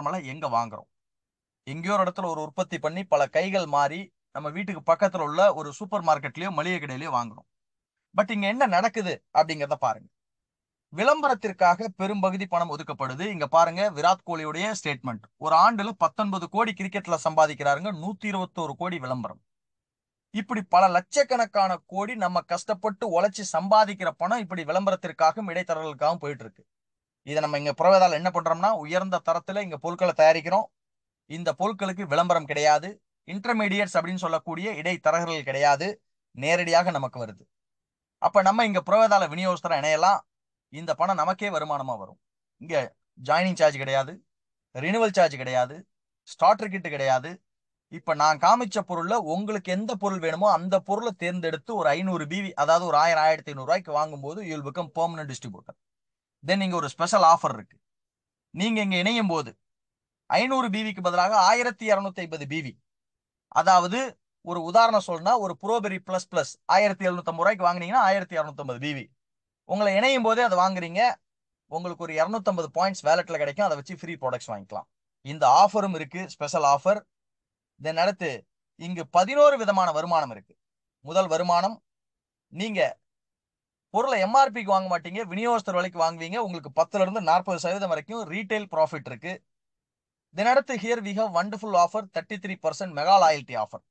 நம்மளாம் எங்க வாங்குறோம் எங்கேயோ ஒரு இடத்துல ஒரு உற்பத்தி பண்ணி பல கைகள் மாறி நம்ம வீட்டுக்கு பக்கத்துல உள்ள ஒரு சூப்பர் மார்க்கெட்லயோ மளிகை கடையிலயோ வாங்குறோம் பட் இங்க என்ன நடக்குது அப்படிங்கிறத பாருங்க விளம்பரத்திற்காக பெரும்பகுதி பணம் ஒதுக்கப்படுது இங்க பாருங்க விராட் கோலியுடைய ஸ்டேட்மெண்ட் ஒரு ஆண்டுல பத்தொன்பது கோடி கிரிக்கெட்ல சம்பாதிக்கிறாருங்க நூத்தி இருபத்தோரு கோடி விளம்பரம் இப்படி பல லட்சக்கணக்கான கோடி நம்ம கஷ்டப்பட்டு உழைச்சி சம்பாதிக்கிற பணம் இப்படி விளம்பரத்திற்காகவும் இடைத்தரகர்களுக்காகவும் போயிட்டு இருக்கு இதை நம்ம இங்க புறவேதால் என்ன பண்றோம்னா உயர்ந்த தரத்துல இங்க பொருட்களை தயாரிக்கிறோம் இந்த பொருட்களுக்கு விளம்பரம் கிடையாது இன்டர்மீடியட்ஸ் அப்படின்னு சொல்லக்கூடிய இடைத்தரகர்கள் கிடையாது நேரடியாக நமக்கு வருது அப்ப நம்ம இங்க புறவேதால விநியோகஸ்தரை இணையலாம் இந்த பணம் நமக்கே வருமானமா வரும் இங்க ஜாயினிங் சார்ஜ் கிடையாது ரினுவல் சார்ஜ் கிடையாது ஸ்டார்டர் கிட்டு கிடையாது இப்போ நான் காமிச்ச பொருளில் உங்களுக்கு எந்த பொருள் வேணுமோ அந்த பொருளை தேர்ந்தெடுத்து ஒரு ஐநூறு பிவி அதாவது ஒரு ஆயிரம் ஆயிரத்தி ஐநூறுரூவாய்க்கு வாங்கும்போது you'll become permanent distributor then இங்கே ஒரு ஸ்பெஷல் ஆஃபர் இருக்கு நீங்க இங்க இணையும் போது ஐநூறு பிவிக்கு பதிலாக ஆயிரத்தி இரநூத்தி ஐம்பது பிவி அதாவது ஒரு உதாரணம் சொல்லணும்னா ஒரு ப்ரோபெரி பிளஸ் பிளஸ் ஆயிரத்தி எழுநூத்தம்பது ரூபாய்க்கு வாங்கினீங்கன்னா ஆயிரத்தி இரநூத்தம்பது பிவி உங்களை இணையும் போதே அதை வாங்குறீங்க உங்களுக்கு ஒரு இரநூத்தம்பது பாயிண்ட்ஸ் வேலெட்ல கிடைக்கும் அதை வச்சு ஃப்ரீ ப்ராடக்ட்ஸ் வாங்கிக்கலாம் இந்த ஆஃபரும் இருக்கு ஸ்பெஷல் ஆஃபர் தென் அடுத்து இங்கு பதினோரு விதமான வருமானம் இருக்கு முதல் வருமானம் நீங்க பொருளை எம்ஆர்பிக்கு வாங்க மாட்டீங்க விநியோகஸ்தர் விலைக்கு வாங்குவீங்க உங்களுக்கு பத்துல இருந்து நாற்பது சதவீதம் வரைக்கும் ரீட்டைல் ப்ராஃபிட் இருக்கு தென் அடுத்து here we have wonderful offer thirty three percent mega loyalty offer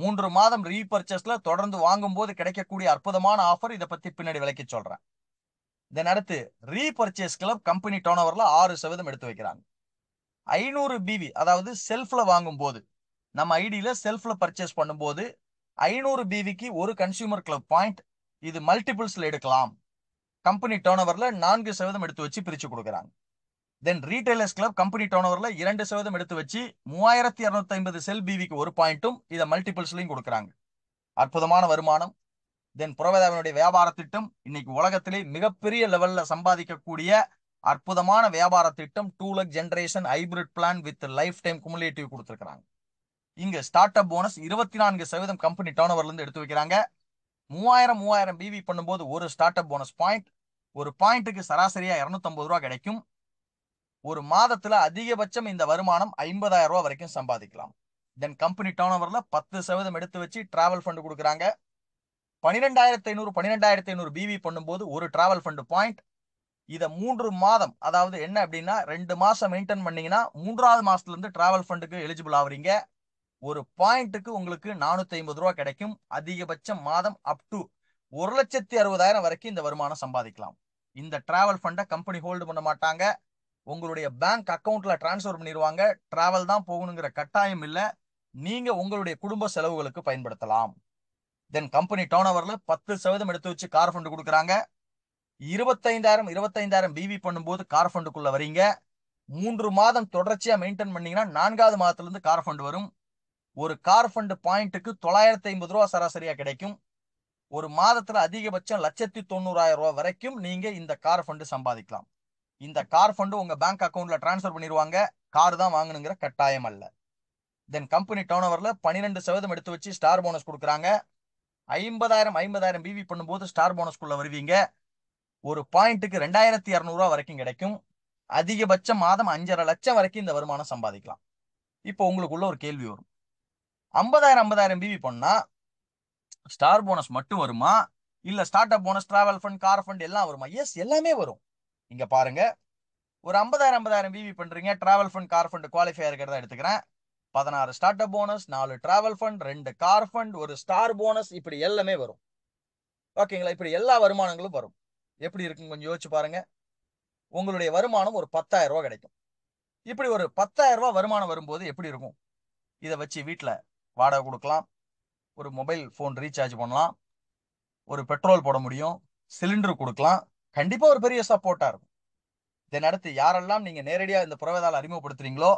மூன்று மாதம் ரீபர்ச்சஸ்ல தொடர்ந்து வாங்கும் போது கிடைக்கக்கூடிய அற்புதமான ஆஃபர் இதை பத்தி பின்னாடி விலைக்கு சொல்றேன் தினடுத்து ரீபர்ச்சேஸ் கிளப் கம்பெனி டர்ன் ஓவர்ல ஆறு சதவீதம் எடுத்து வைக்கிறாங்க ஐநூறு பிவி அதாவது செல்ஃப்ல வாங்கும் போது நம்ம ஐடியில செல்ஃப்ல பர்ச்சேஸ் பண்ணும்போது ஐநூறு பிவிக்கு ஒரு கன்சியூமர் கிளப் பாயிண்ட் இது மல்டிபிள்ஸ்ல எடுக்கலாம் கம்பெனி டேர்ன் ஓவர்ல நான்கு சதவீதம் எடுத்து வச்சு பிரிச்சு கொடுக்குறாங்க then retailers club company turn ஓவர்ல இரண்டு சதவீதம் எடுத்து வச்சு மூவாயிரத்தி இருநூத்தி ஐம்பது செல் பிவிக்கு ஒரு பாயிண்ட்டும் இதை மல்டிபிள்ஸ்லையும் கொடுக்குறாங்க அற்புதமான வருமானம் தென் புறவேதாவினுடைய வியாபார திட்டம் இன்னைக்கு உலகத்திலே மிகப்பெரிய லெவல்ல சம்பாதிக்கக்கூடிய அற்புதமான வியாபார திட்டம் two leg generation hybrid plan with lifetime cumulative கொடுத்துருக்காங்க இங்க ஸ்டார்ட் அப் போனஸ் இருபத்தி நான்கு சதவீதம் கம்பெனி டேர்ன் ஓவர்ல இருந்து எடுத்து வைக்கிறாங்க மூவாயிரம் மூவாயிரம் பிவி பண்ணும்போது ஒரு ஸ்டார்ட் அப் போனஸ் பாயிண்ட் ஒரு பாயிண்ட்டுக்கு சராசரியாக இரநூத்தம்பது ரூபா கிடைக்கும் ஒரு மாதத்தில் அதிகபட்சம் இந்த வருமானம் ஐம்பதாயிரம் ரூபா வரைக்கும் சம்பாதிக்கலாம் தென் கம்பெனி டவுன் ஓவரில் பத்து சதவீதம் எடுத்து வச்சு டிராவல் ஃபண்டு கொடுக்குறாங்க பன்னிரெண்டாயிரத்தி ஐநூறு பன்னிரெண்டாயிரத்தி ஐநூறு பிவி பண்ணும்போது ஒரு டிராவல் ஃபண்டு பாயிண்ட் இதை மூன்று மாதம் அதாவது என்ன அப்படின்னா ரெண்டு மாதம் மெயின்டைன் பண்ணீங்கன்னா மூன்றாவது மாதத்துலேருந்து டிராவல் ஃபண்டுக்கு எலிஜிபிள் ஆகுறீங்க ஒரு பாயிண்ட்டுக்கு உங்களுக்கு நானூத்தி ஐம்பது ரூபா கிடைக்கும் அதிகபட்சம் மாதம் அப் டு ஒரு லட்சத்தி அறுபதாயிரம் வரைக்கும் இந்த வருமானம் சம்பாதிக்கலாம் இந்த டிராவல் ஃபண்டை கம்பெனி ஹோல்டு பண்ண மாட்டாங்க உங்களுடைய பேங்க் அக்கௌண்ட்ல டிரான்ஸ்ஃபர் பண்ணிடுவாங்க டிராவல் தான் போகணுங்கிற கட்டாயம் இல்லை நீங்க உங்களுடைய குடும்ப செலவுகளுக்கு பயன்படுத்தலாம் தென் கம்பெனி டேர்ன் ஓவர்ல பத்து சதவீதம் எடுத்து வச்சு கார் ஃபண்டு கொடுக்குறாங்க இருபத்தைந்தாயிரம் இருபத்தைந்தாயிரம் பிவி பண்ணும்போது கார் ஃபண்டுக்குள்ள வரீங்க மூன்று மாதம் தொடர்ச்சியா மெயின்டைன் பண்ணீங்கன்னா நான்காவது மாதத்துல இருந்து கார் ஃபண்ட் வரும் ஒரு கார் ஃபண்டு பாயிண்ட்டுக்கு தொள்ளாயிரத்தி ஐம்பது ரூபா சராசரியா கிடைக்கும் ஒரு மாதத்துல அதிகபட்சம் லட்சத்தி தொண்ணூறாயிரம் ரூபா வரைக்கும் நீங்க இந்த கார் ஃபண்டு சம்பாதிக்கலாம் இந்த கார் ஃபண்டு உங்க பேங்க் அக்கௌண்ட்ல ட்ரான்ஸ்ஃபர் பண்ணிடுவாங்க கார் தான் வாங்கணுங்கிற கட்டாயம் அல்ல தென் கம்பெனி டவுன் ஓவர்ல பன்னிரெண்டு சதவீதம் எடுத்து வச்சு ஸ்டார் போனஸ் கொடுக்குறாங்க ஐம்பதாயிரம் ஐம்பதாயிரம் பிவி பண்ணும்போது ஸ்டார் போனஸ்குள்ள வருவீங்க ஒரு பாயிண்ட்டுக்கு ரெண்டாயிரத்தி இரநூறுவா வரைக்கும் கிடைக்கும் அதிகபட்சம் மாதம் அஞ்சரை லட்சம் வரைக்கும் இந்த வருமானம் சம்பாதிக்கலாம் இப்போ உங்களுக்குள்ள ஒரு கேள்வி வரும் ஐம்பதாயிரம் ஐம்பதாயிரம் பிவி பண்ணா ஸ்டார் போனஸ் மட்டும் வருமா இல்ல startup bonus travel fund car fund எல்லாம் வருமா எஸ் எல்லாமே வரும் இங்க பாருங்க ஒரு ஐம்பதாயிரம் ஐம்பதாயிரம் பிவி பண்றீங்க travel fund car fund qualify இருக்கிறத எடுத்துக்கிறேன் பதினாறு ஸ்டார்ட் அப் போனஸ் நாலு டிராவல் ஃபண்ட் ரெண்டு கார் ஃபண்ட் ஒரு ஸ்டார் போனஸ் இப்படி எல்லாமே வரும் ஓகேங்களா இப்படி எல்லா வருமானங்களும் வரும் எப்படி இருக்குன்னு கொஞ்சம் யோசிச்சு பாருங்க உங்களுடைய வருமானம் ஒரு பத்தாயிரம் ரூபா கிடைக்கும் இப்படி ஒரு பத்தாயிரம் ரூபா வருமானம் வரும்போது எப்படி இருக்கும் இதை வச்சு வீட்டில் வாடகை கொடுக்கலாம் ஒரு மொபைல் ஃபோன் ரீசார்ஜ் பண்ணலாம் ஒரு பெட்ரோல் போட முடியும் சிலிண்டர் கொடுக்கலாம் கண்டிப்பாக ஒரு பெரிய சப்போர்ட்டாக இருக்கும் இதை அடுத்து யாரெல்லாம் நீங்கள் நேரடியாக இந்த புறவேதால் அறிமுகப்படுத்துறீங்களோ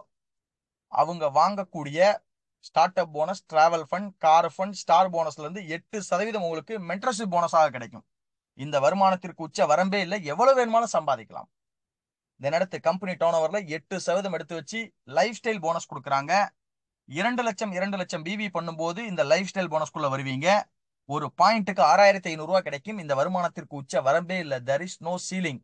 அவங்க வாங்கக்கூடிய startup bonus travel fund car fund star போனஸ்லேருந்து எட்டு சதவீதம் உங்களுக்கு மென்டர்ஷிப் போனஸாக கிடைக்கும் இந்த வருமானத்திற்கு உச்ச வரம்பே இல்லை எவ்வளோ வேணுமாலும் சம்பாதிக்கலாம் இதனடுத்து அடுத்து கம்பெனி டவுன் ஓவரில் எட்டு சதவீதம் எடுத்து வச்சு லைஃப் ஸ்டைல் போனஸ் கொடுக்குறாங்க இரண்டு லட்சம் இரண்டு லட்சம் பிவி பண்ணும்போது இந்த லைஃப் ஸ்டைல் போனஸ்குள்ள வருவீங்க ஒரு பாயிண்ட்டுக்கு ஆறாயிரத்தி ஐநூறுரூவா கிடைக்கும் இந்த வருமானத்திற்கு உச்ச வரம்பே இல்லை தெர் இஸ் நோ சீலிங்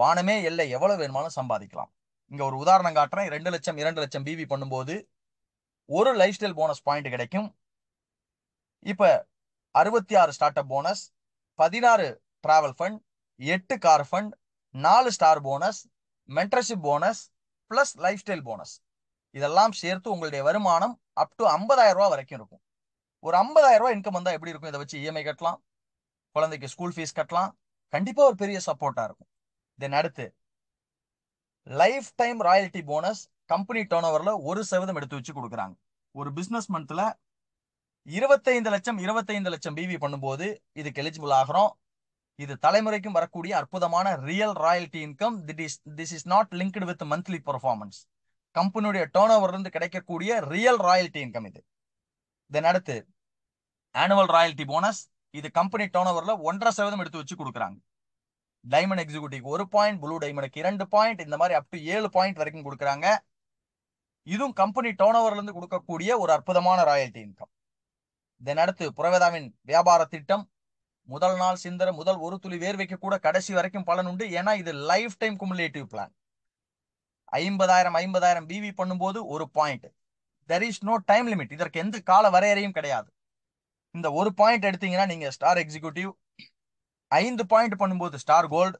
வானமே இல்லை எவ்வளவு வேணுமாலும் சம்பாதிக்கலாம் இங்க ஒரு உதாரணம் காட்டுறேன் ரெண்டு லட்சம் இரண்டு லட்சம் பிவி பண்ணும்போது ஒரு லைஃப் ஸ்டைல் போனஸ் பாயிண்ட் கிடைக்கும் இப்போ அறுபத்தி ஆறு ஸ்டார்ட் அப் போனஸ் பதினாறு டிராவல் ஃபண்ட் எட்டு கார் ஃபண்ட் நாலு star bonus mentorship bonus plus lifestyle bonus இதெல்லாம் சேர்த்து உங்களுடைய வருமானம் அப் டு ஐம்பதாயிரம் ரூபா வரைக்கும் இருக்கும் ஒரு ஐம்பதாயிரம் ரூபா இன்கம் வந்தால் எப்படி இருக்கும் இதை வச்சு இஎம்ஐ e கட்டலாம் குழந்தைக்கு ஸ்கூல் ஃபீஸ் கட்டலாம் கண்டிப்பாக ஒரு பெரிய சப்போர்ட்டாக இருக்கும் தென் அடுத்து lifetime royalty bonus company turn ஓவரில் ஒரு சதவீதம் எடுத்து வச்சு கொடுக்குறாங்க ஒரு பிஸ்னஸ் மந்தில் இருபத்தைந்து லட்சம் இருபத்தைந்து லட்சம் பிவி பண்ணும்போது இதுக்கு எலிஜிபிள் ஆகிறோம் இது தலைமுறைக்கும் வரக்கூடிய அற்புதமான real royalty income that is this is not linked with monthly performance கம்பெனியுடைய டேர்ன் ஓவர்ல இருந்து கிடைக்கக்கூடிய ரியல் ராயல்டி இன்கம் இது தென் அடுத்து ஆனுவல் ராயல்டி போனஸ் இது கம்பெனி டேர்ன் ஓவர்ல ஒன்றரை சதவீதம் எடுத்து வச்சு கொடுக்குறாங்க டைமண்ட் எக்ஸிகூட்டிவ் ஒரு பாயிண்ட் ப்ளூ டைமண்டுக்கு இரண்டு பாயிண்ட் இந்த மாதிரி அப்டு ஏழு பாயிண்ட் வரைக்கும் கொடுக்குறாங்க இதுவும் கம்பெனி டேர்ன் ஓவர்ல இருந்து கொடுக்கக்கூடிய ஒரு அற்புதமான ராயல்டி இன்கம் தென் அடுத்து புரவேதாவின் வியாபார திட்டம் முதல் நாள் சிந்தர முதல் ஒரு துளி வேர்வைக்கு கூட கடைசி வரைக்கும் பலன் உண்டு ஏன்னா இது லைஃப் டைம் குமுலேட்டிவ் பிளான் ஐம்பதாயிரம் ஐம்பதாயிரம் பிவி பண்ணும்போது ஒரு point there is no time limit இதற்கு எந்த கால வரையறையும் கிடையாது இந்த ஒரு பாயிண்ட் எடுத்தீங்கன்னா நீங்க ஸ்டார் எக்ஸிக்யூட்டிவ் ஐந்து பாயிண்ட் பண்ணும்போது ஸ்டார் கோல்டு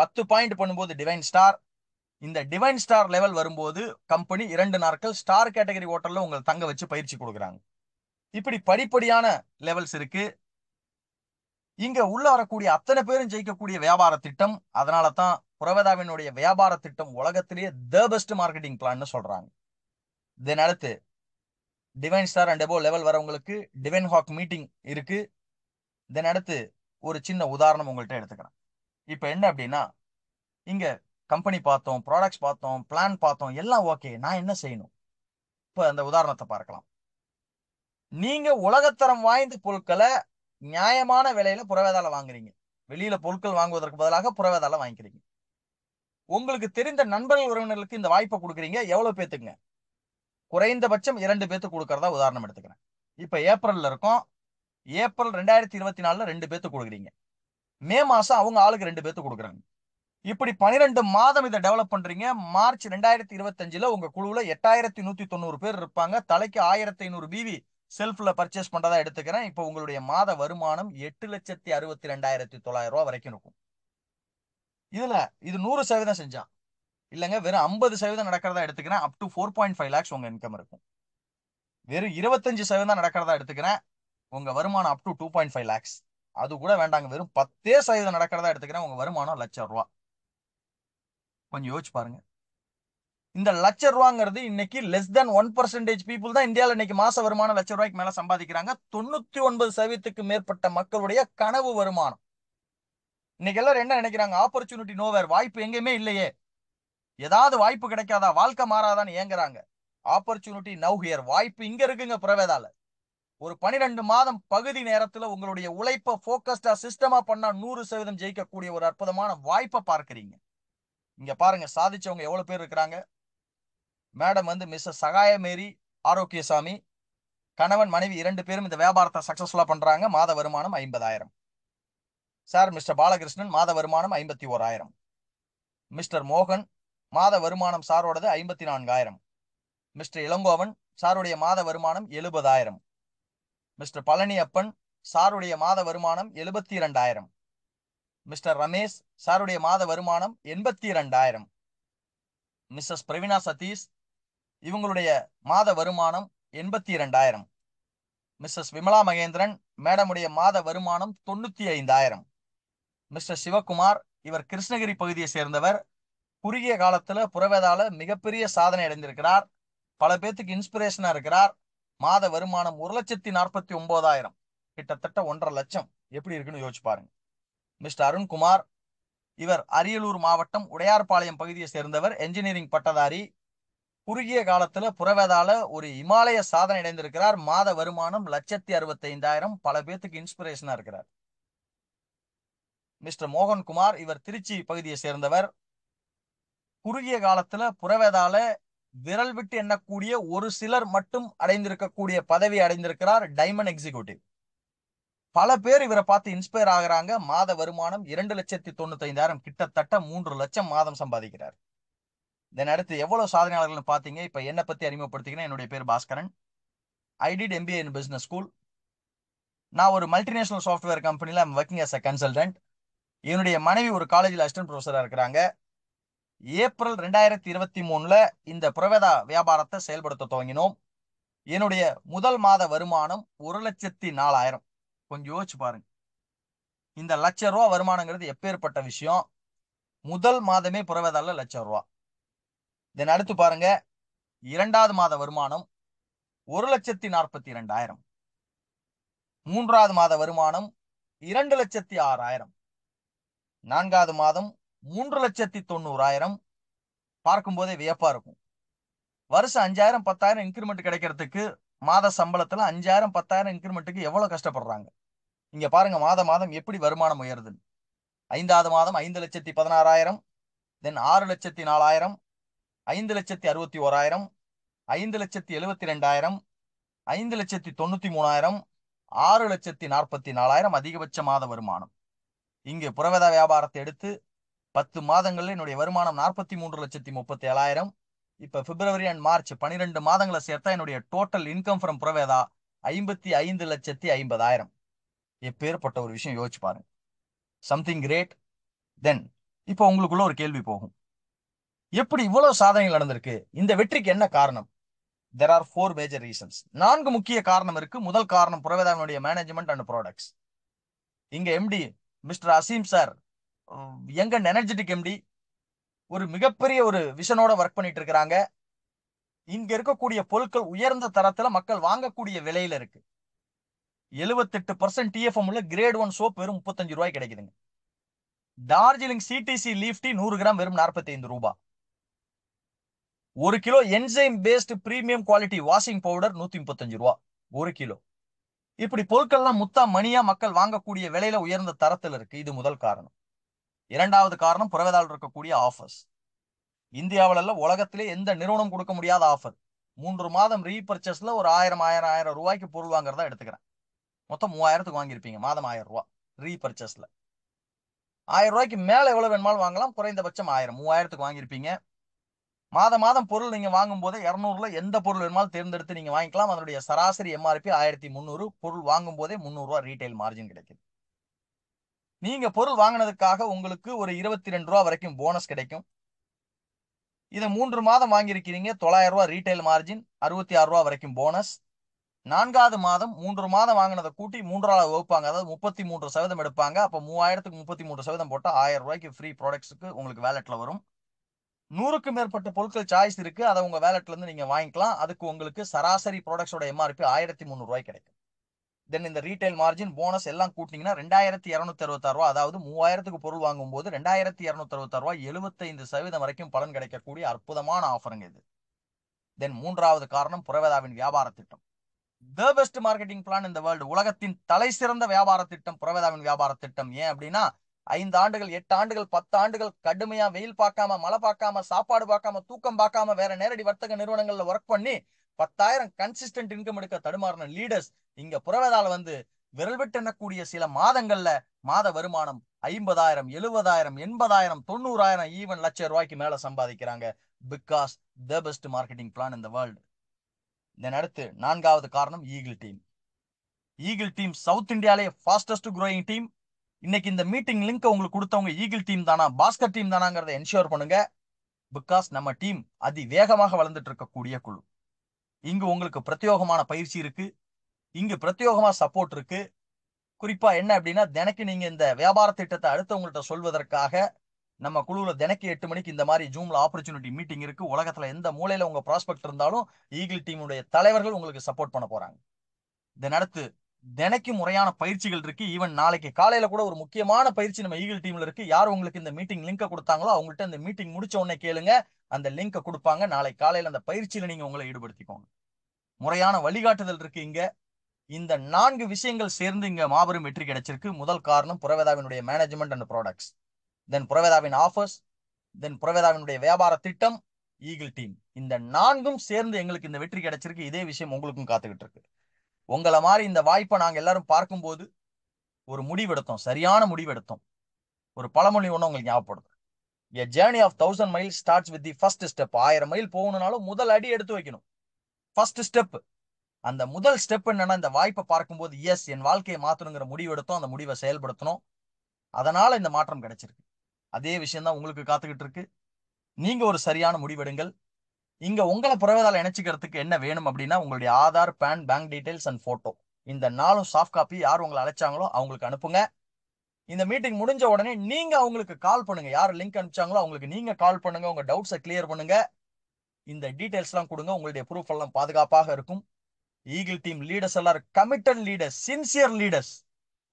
பத்து பாயிண்ட் பண்ணும்போது டிவைன் ஸ்டார் இந்த டிவைன் ஸ்டார் லெவல் வரும்போது கம்பெனி இரண்டு நாட்கள் ஸ்டார் கேட்டகரி ஹோட்டலில் உங்களை தங்க வச்சு பயிற்சி கொடுக்குறாங்க இப்படி படிப்படியான லெவல்ஸ் இருக்கு இங்க உள்ள வரக்கூடிய அத்தனை பேரும் ஜெயிக்கக்கூடிய வியாபார திட்டம் அதனால தான் புரவேதாவினுடைய வியாபார திட்டம் உலகத்திலேயே த பெஸ்ட் மார்க்கெட்டிங் பிளான்னு சொல்றாங்க இதன் அடுத்து divine star and above level வரவங்களுக்கு டிவைன் ஹாக் மீட்டிங் இருக்கு தென் அடுத்து ஒரு சின்ன உதாரணம் உங்கள்கிட்ட எடுத்துக்கிறேன் இப்போ என்ன அப்படின்னா இங்க கம்பெனி பார்த்தோம் ப்ராடக்ட்ஸ் பார்த்தோம் பிளான் பார்த்தோம் எல்லாம் ஓகே நான் என்ன செய்யணும் இப்போ அந்த உதாரணத்தை பார்க்கலாம் நீங்க உலகத்தரம் வாய்ந்த பொருட்களை நியாயமான விலையில புறவேதால வாங்குறீங்க வெளியில பொருட்கள் வாங்குவதற்கு பதிலாக புறவேதால வாங்கிக்கிறீங்க உங்களுக்கு தெரிந்த நண்பர்கள் உறவினர்களுக்கு இந்த வாய்ப்பை கொடுக்குறீங்க எவ்வளவு பேத்துக்குங்க குறைந்தபட்சம் இரண்டு பேத்து கொடுக்கறதா உதாரணம் எடுத்துக்கிறேன் இப்ப ஏப்ரல்ல இருக்கும் ஏப்ரல் ரெண்டாயிரத்தி இருபத்தி நாலுல ரெண்டு பேத்து கொடுக்குறீங்க மே மாசம் அவங்க ஆளுக்கு ரெண்டு பேத்து கொடுக்குறாங்க இப்படி பனிரெண்டு மாதம் இதை டெவலப் பண்றீங்க மார்ச் ரெண்டாயிரத்தி இருபத்தஞ்சுல உங்க குழுவுல எட்டாயிரத்தி நூத்தி தொண்ணூறு பேர் இருப்பாங்க தலைக்கு ஆயிரத்தி ஐநூறு பிவி செல்ஃப்ல பர்ச்சேஸ் பண்ணுறதா எடுத்துக்கிறேன் இப்போ உங்களுடைய மாத வருமானம் எட்டு லட்சத்தி அறுபத்தி ரெண்டாயிரத்தி தொள்ளாயிரம் ரூபா வரைக்கும் இருக்கும் இதுல இது நூறு சதவீதம் செஞ்சான் இல்லைங்க வெறும் ஐம்பது சதவீதம் நடக்கிறதா எடுத்துக்கிறேன் up to four point five lakhs உங்க இன்கம் இருக்கும் வெறும் இருபத்தஞ்சு சதவீதம் நடக்கிறதா எடுத்துக்கிறேன் உங்க வருமானம் up to two point five lakhs அது கூட வேண்டாங்க வெறும் பத்தே சதவீதம் நடக்கிறதா எடுத்துக்கிறேன் உங்க வருமானம் லட்சம் ரூபா கொஞ்சம் யோசிச்சு பாருங்க இந்த லட்ச ரூபாங்கிறது இன்னைக்கு less than one percentage people தான் இந்தியாவில் இன்னைக்கு மாச வருமானம் லட்ச ரூபாய்க்கு மேல சம்பாதிக்கிறாங்க தொண்ணூத்தி ஒன்பது சதவீதத்துக்கு மேற்பட்ட மக்களுடைய கனவு வருமானம் இன்னைக்கு எல்லாரும் என்ன நினைக்கிறாங்க ஆப்பர்ச்சுனிட்டி நோவேர் வாய்ப்பு எங்கேயுமே இல்லையே ஏதாவது வாய்ப்பு கிடைக்காதா வாழ்க்கை மாறாதான்னு ஏங்குறாங்க ஆப்பர்ச்சுனிட்டி நவ் ஹியர் வாய்ப்பு இங்க இருக்குங்க பிரவேதால ஒரு பனிரெண்டு மாதம் பகுதி நேரத்துல உங்களுடைய உழைப்பை போக்கஸ்டா சிஸ்டமா பண்ணா நூறு சதவீதம் ஜெயிக்கக்கூடிய ஒரு அற்புதமான வாய்ப்பை பார்க்குறீங்க இங்க பாருங்க சாதிச்சவங்க எவ்வளவு பேர் இருக்கிறாங்க மேடம் வந்து மிஸ்ஸஸ் சகாயமேரி ஆரோக்கியசாமி கணவன் மனைவி இரண்டு பேரும் இந்த வியாபாரத்தை சக்சஸ்ஃபுல்லாக பண்ணுறாங்க மாத வருமானம் ஐம்பதாயிரம் சார் மிஸ்டர் பாலகிருஷ்ணன் மாத வருமானம் ஐம்பத்தி ஓராயிரம் மிஸ்டர் மோகன் மாத வருமானம் சாரோடது ஐம்பத்தி நான்காயிரம் மிஸ்டர் இளங்கோவன் சாருடைய மாத வருமானம் எழுபதாயிரம் மிஸ்டர் பழனியப்பன் சாருடைய மாத வருமானம் எழுபத்தி இரண்டாயிரம் மிஸ்டர் ரமேஷ் சாருடைய மாத வருமானம் எண்பத்தி இரண்டாயிரம் மிஸ்ஸஸ் பிரவீனா சதீஷ் இவங்களுடைய மாத வருமானம் எண்பத்தி இரண்டாயிரம் மிஸ்டர் விமலா மகேந்திரன் மேடமுடைய மாத வருமானம் தொண்ணூத்தி ஐந்தாயிரம் மிஸ்டர் சிவகுமார் இவர் கிருஷ்ணகிரி பகுதியை சேர்ந்தவர் குறுகிய காலத்துல புறவேதால மிகப்பெரிய சாதனை அடைந்திருக்கிறார் பல பேர்த்துக்கு இன்ஸ்பிரேஷனா இருக்கிறார் மாத வருமானம் ஒரு லட்சத்தி நாற்பத்தி ஒன்பதாயிரம் கிட்டத்தட்ட ஒன்றரை லட்சம் எப்படி இருக்குன்னு யோசிச்சு பாருங்க மிஸ்டர் அருண்குமார் இவர் அரியலூர் மாவட்டம் உடையார்பாளையம் பகுதியை சேர்ந்தவர் என்ஜினியரிங் பட்டதாரி குறுகிய காலத்துல புறவேதால ஒரு இமாலய சாதனை இணைந்திருக்கிறார் மாத வருமானம் லட்சத்தி அறுபத்தி ஐந்தாயிரம் பல பேத்துக்கு இன்ஸ்பிரேஷனா இருக்கிறார் மிஸ்டர் மோகன்குமார் இவர் திருச்சி பகுதியை சேர்ந்தவர் குறுகிய காலத்துல புறவேதால விரல் விட்டு எண்ணக்கூடிய ஒரு சிலர் மட்டும் அடைந்திருக்கக்கூடிய பதவி அடைந்திருக்கிறார் டைமண்ட் எக்ஸிகூட்டிவ் பல பேர் இவரை பார்த்து இன்ஸ்பயர் ஆகிறாங்க மாத வருமானம் இரண்டு லட்சத்தி தொண்ணூத்தி ஐந்தாயிரம் கிட்டத்தட்ட மூன்று லட்சம் மாதம் சம்பாதிக்கிறார் தென் அடுத்து எவ்வளவு சாதனையாளர்கள்னு பார்த்தீங்க இப்போ என்னை பற்றி அறிமுகப்படுத்திக்கிறேன் என்னுடைய பேர் Bhaskaran I did MBA in business school நான் ஒரு மல்டிநேஷனல் சாஃப்ட்வேர் கம்பெனியில் I'm working as a consultant என்னுடைய மனைவி ஒரு காலேஜில் அசிஸ்டன்ட் ப்ரொஃபஸராக இருக்கிறாங்க ஏப்ரல் ரெண்டாயிரத்தி இருபத்தி மூணில் இந்த புரவேதா வியாபாரத்தை செயல்படுத்த துவங்கினோம் என்னுடைய முதல் மாத வருமானம் ஒரு லட்சத்தி நாலாயிரம் கொஞ்சம் யோசிச்சு பாருங்க இந்த லட்ச ரூபா வருமானங்கிறது எப்பேற்பட்ட விஷயம் முதல் மாதமே புறவேதாவில் லட்சம் ரூபா தென் அடுத்து பாருங்க இரண்டாவது மாத வருமானம் ஒரு லட்சத்தி நாற்பத்தி இரண்டாயிரம் மூன்றாவது மாத வருமானம் இரண்டு லட்சத்தி ஆறாயிரம் நான்காவது மாதம் மூன்று லட்சத்தி தொண்ணூறாயிரம் பார்க்கும்போதே வியப்பா இருக்கும் வருஷம் அஞ்சாயிரம் பத்தாயிரம் இன்க்ரிமெண்ட் கிடைக்கிறதுக்கு மாத சம்பளத்துல அஞ்சாயிரம் பத்தாயிரம் இன்கிரிமெண்ட்டுக்கு எவ்வளவு கஷ்டப்படுறாங்க இங்க பாருங்க மாத மாதம் எப்படி வருமானம் உயருதுன்னு ஐந்தாவது மாதம் ஐந்து லட்சத்தி பதினாறாயிரம் தென் ஆறு லட்சத்தி நாலாயிரம் ஐந்து லட்சத்தி அறுபத்தி ஓராயிரம் ஐந்து லட்சத்தி எழுபத்தி ரெண்டாயிரம் ஐந்து லட்சத்தி தொண்ணூத்தி மூணாயிரம் ஆறு லட்சத்தி நாற்பத்தி நாலாயிரம் அதிகபட்ச மாத வருமானம் இங்கே புறவத வியாபாரத்தை எடுத்து பத்து மாதங்களில் என்னுடைய வருமானம் நாற்பத்தி மூன்று லட்சத்தி முப்பத்தி ஏழாயிரம் இப்போ பிப்ரவரி அண்ட் மார்ச் பனிரெண்டு மாதங்களை சேர்த்தா என்னுடைய டோட்டல் இன்கம் ஃப்ரம் புறவேதா ஐம்பத்தி ஐந்து லட்சத்தி ஐம்பதாயிரம் எப்பேற்பட்ட ஒரு விஷயம் யோசிச்சு பாருங்க சம்திங் கிரேட் தென் இப்போ உங்களுக்குள்ள ஒரு கேள்வி போகும் எப்படி இவ்வளவு சாதனைகள் நடந்திருக்கு இந்த வெற்றிக்கு என்ன காரணம் there are four major reasons நான்கு முக்கிய காரணம் இருக்கு முதல் காரணம் புரவேதாவினுடைய மேனேஜ்மெண்ட் அண்ட் ப்ராடக்ட்ஸ் இங்க MD mister Azeem sir young and energetic MD ஒரு மிகப்பெரிய ஒரு விஷனோட ஒர்க் பண்ணிட்டு இருக்கிறாங்க இங்க இருக்கக்கூடிய பொருட்கள் உயர்ந்த தரத்துல மக்கள் வாங்கக்கூடிய விலையில இருக்கு எழுபத்தெட்டு பர்சன்ட் டிஎஃப்எம் உள்ள கிரேட் ஒன் சோப் வெறும் முப்பத்தஞ்சு ரூபாய் கிடைக்குதுங்க டார்ஜிலிங் சிடிசி லீஃப்டி நூறு கிராம் வெறும் நாற்பத்தி ஐந்து ரூபாய் ஒரு kilo enzyme based premium quality washing powder நூத்தி முப்பத்தஞ்சு ரூபா ஒரு கிலோ இப்படி பொருட்கள்லாம் முத்தா மணியா மக்கள் வாங்கக்கூடிய விலையில உயர்ந்த தரத்தில் இருக்கு இது முதல் காரணம் இரண்டாவது காரணம் புறவேதால் இருக்கக்கூடிய ஆஃபர்ஸ் இந்தியாவில எல்லாம் உலகத்திலே எந்த நிறுவனம் கொடுக்க முடியாத ஆஃபர் மூன்று மாதம் ரீபர்ச்சஸ்ல ஒரு ஆயிரம் ஆயிரம் ஆயிரம் ரூபாய்க்கு பொருள் வாங்குறதா எடுத்துக்கிறேன் மொத்தம் மூவாயிரத்துக்கு வாங்கியிருப்பீங்க மாதம் ஆயிரம் ரூபா ரீபர்ச்சஸ்ல ஆயிரம் ரூபாய்க்கு மேல எவ்வளவு வேணுமாலும் வாங்கலாம் குறைந்தபட்சம் ஆயிரம் மூவாயிரத்துக்கு வாங்கியிருப்பீங்க மாத மாதம் பொருள் நீங்க வாங்கும் போதே இரநூறுல எந்த பொருள் வேணுமாலும் தேர்ந்தெடுத்து நீங்க வாங்கிக்கலாம் அதனுடைய சராசரி எம்ஆர்பி ஆயிரத்தி முந்நூறு பொருள் வாங்கும் போதே முந்நூறுரூவா ரீட்டைல் மார்ஜின் கிடைக்குது நீங்க பொருள் வாங்கினதுக்காக உங்களுக்கு ஒரு இருபத்தி ரெண்டு ரூபா வரைக்கும் போனஸ் கிடைக்கும் இதை மூன்று மாதம் வாங்கியிருக்கிறீங்க தொள்ளாயிரம் ரூபா ரீட்டைல் மார்ஜின் அறுபத்தி ஆறு ரூபா வரைக்கும் போனஸ் நான்காவது மாதம் மூன்று மாதம் வாங்கினதை கூட்டி மூன்றாவது வகுப்பாங்க அதாவது முப்பத்தி மூன்று சதவீதம் எடுப்பாங்க அப்போ மூவாயிரத்துக்கு முப்பத்தி மூன்று சதவீதம் போட்டால் ஆயிரம் ரூபாய்க்கு ஃப்ரீ ப்ராடக்ட்ஸுக்கு உங்களுக்கு வேலெட்டில் வரும் நூறுக்கும் மேற்பட்ட பொருட்கள் சாய்ஸ் இருக்கு அதை உங்க வேலட்ல இருந்து நீங்க வாங்கிக்கலாம் அதுக்கு உங்களுக்கு சராசரி ப்ராடக்ட்ஸோட எம்ஆர்பி ஆயிரத்தி முந்நூறு ரூபாய் கிடைக்கும் தென் இந்த ரீட்டைல் மார்ஜின் போனஸ் எல்லாம் கூட்டினீங்கன்னா ரெண்டாயிரத்தி இரநூத்தி அறுபத்தாறு ரூபா அதாவது மூவாயிரத்துக்கு பொருள் வாங்கும் போது ரெண்டாயிரத்தி இரநூத்தி அறுபத்தாறு ரூபா எழுபத்தைந்து சதவீதம் வரைக்கும் பலன் கிடைக்கக்கூடிய அற்புதமான ஆஃபருங்க இது தென் மூன்றாவது காரணம் புரவேதாவின் வியாபார திட்டம் த பெஸ்ட் மார்க்கெட்டிங் பிளான் இந்த வேர்ல்டு உலகத்தின் தலை சிறந்த வியாபார திட்டம் புரவேதாவின் வியாபார திட்டம் ஏன் அப்படின்னா ஐந்து ஆண்டுகள் எட்டு ஆண்டுகள் பத்து ஆண்டுகள் கடுமையா வெயில் பார்க்காம மழை பார்க்காம சாப்பாடு பார்க்காம தூக்கம் பார்க்காம வேற நேரடி வர்த்தக நிறுவனங்கள்ல ஒர்க் பண்ணி பத்தாயிரம் கன்சிஸ்டன்ட் இன்கம் எடுக்க தடுமாறின லீடர்ஸ் இங்க புறவேதால வந்து விரல் விட்டெண்ணக்கூடிய சில மாதங்கள்ல மாத வருமானம் ஐம்பதாயிரம் எழுபதாயிரம் எண்பதாயிரம் தொண்ணூறாயிரம் ஈவன் லட்சம் ரூபாய்க்கு மேல சம்பாதிக்கிறாங்க because the best marketing plan இந்த வேர்ல்டு இதன் அடுத்து நான்காவது காரணம் eagle team eagle team south இந்தியாலே ஃபாஸ்டஸ்ட் குரோயிங் டீம் இன்னைக்கு இந்த மீட்டிங் லிங்க் உங்களுக்கு கொடுத்தவங்க ஈகிள் டீம் தானா பாஸ்கர் டீம் தானாங்கிறத என்ஷூர் பண்ணுங்க பிகாஸ் நம்ம டீம் அதி வேகமாக வளர்ந்துட்டு இருக்கக்கூடிய குழு இங்கு உங்களுக்கு பிரத்யோகமான பயிற்சி இருக்கு இங்கு பிரத்யோகமா சப்போர்ட் இருக்கு குறிப்பா என்ன அப்படின்னா தினக்கு நீங்க இந்த வியாபார திட்டத்தை அடுத்தவங்கள்ட்ட சொல்வதற்காக நம்ம குழுவுல தினக்கு எட்டு மணிக்கு இந்த மாதிரி ஜூம்ல ஆப்பர்ச்சுனிட்டி மீட்டிங் இருக்கு உலகத்துல எந்த மூலையில உங்க ப்ராஸ்பெக்ட் இருந்தாலும் ஈகிள் டீமுடைய தலைவர்கள் உங்களுக்கு சப்போர்ட் பண்ண போறாங்க இதனடுத்து தினைக்கு முறையான பயிற்சிகள் இருக்கு ஈவன் நாளைக்கு காலையில கூட ஒரு முக்கியமான பயிற்சி நம்ம ஈகிள் டீம்ல இருக்கு யார் உங்களுக்கு இந்த மீட்டிங் லிங்கை கொடுத்தாங்களோ அவங்கள்ட்ட இந்த மீட்டிங் முடிச்ச உடனே கேளுங்க அந்த லிங்கை கொடுப்பாங்க நாளை காலையில அந்த பயிற்சியில நீங்க உங்களை ஈடுபடுத்திக்கோங்க முறையான வழிகாட்டுதல் இருக்கு இங்க இந்த நான்கு விஷயங்கள் சேர்ந்து இங்க மாபெரும் வெற்றி கிடைச்சிருக்கு முதல் காரணம் புறவேதாவினுடைய மேனேஜ்மெண்ட் அண்ட் ப்ராடக்ட்ஸ் தென் புறவேதாவின் ஆஃபர்ஸ் தென் புறவேதாவினுடைய வியாபார திட்டம் ஈகிள் டீம் இந்த நான்கும் சேர்ந்து எங்களுக்கு இந்த வெற்றி கிடைச்சிருக்கு இதே விஷயம் உங்களுக்கும் காத்துக்கிட்டு இருக்கு உங்களை மாதிரி இந்த வாய்ப்பை நாங்கள் எல்லாரும் பார்க்கும்போது ஒரு முடிவெடுத்தோம் சரியான முடிவெடுத்தோம் ஒரு பழமொழி ஒன்று உங்களுக்கு ஞாபகப்படுது a journey of thousand mile starts with the first step ஆயிரம் மைல் போகணுனாலும் முதல் அடி எடுத்து வைக்கணும் ஃபர்ஸ்ட் ஸ்டெப் அந்த முதல் ஸ்டெப் என்னன்னா இந்த வாய்ப்பை பார்க்கும்போது எஸ் என் வாழ்க்கையை மாற்றணுங்கிற முடிவு எடுத்தோம் அந்த முடிவை செயல்படுத்தணும் அதனால இந்த மாற்றம் கிடைச்சிருக்கு அதே விஷயம் தான் உங்களுக்கு காத்துக்கிட்டு இருக்கு நீங்க ஒரு சரியான முடிவெடுங்கள் இங்க உங்களை புறவதால் இணைச்சிக்கிறதுக்கு என்ன வேணும் அப்படின்னா உங்களுடைய Aadhaar PAN bank details and photo இந்த நாலும் சாஃப்ட் காப்பி யார் உங்களை அழைச்சாங்களோ அவங்களுக்கு அனுப்புங்க இந்த மீட்டிங் முடிஞ்ச உடனே நீங்க அவங்களுக்கு கால் பண்ணுங்க யார் லிங்க் அனுப்பிச்சாங்களோ அவங்களுக்கு நீங்க கால் பண்ணுங்க உங்க டவுட்ஸை கிளியர் பண்ணுங்க இந்த எல்லாம் கொடுங்க உங்களுடைய ப்ரூஃப் எல்லாம் பாதுகாப்பாக இருக்கும் ஈகிள் டீம் லீடர்ஸ் எல்லாரும் கமிட்டட் லீடர்ஸ் சின்சியர் லீடர்ஸ்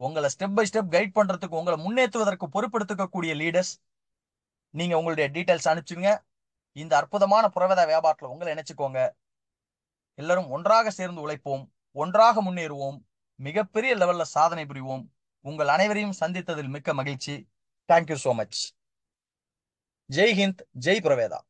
உங்களை ஸ்டெப் பை ஸ்டெப் கைட் பண்றதுக்கு உங்களை முன்னேற்றுவதற்கு பொறுப்படுத்திக்கக்கூடிய லீடர்ஸ் நீங்க உங்களுடைய டீடைல்ஸ் அனுப்பிச்சுங்க இந்த அற்புதமான புரவத வியாபாரத்துல உங்களை நினைச்சுக்கோங்க எல்லாரும் ஒன்றாக சேர்ந்து உழைப்போம் ஒன்றாக முன்னேறுவோம் மிகப்பெரிய லெவல்ல சாதனை புரிவோம் உங்கள் அனைவரையும் சந்தித்ததில் மிக்க மகிழ்ச்சி தேங்க்யூ சோ மச் ஜெய் ஹிந்த் ஜெய் பிரவேதா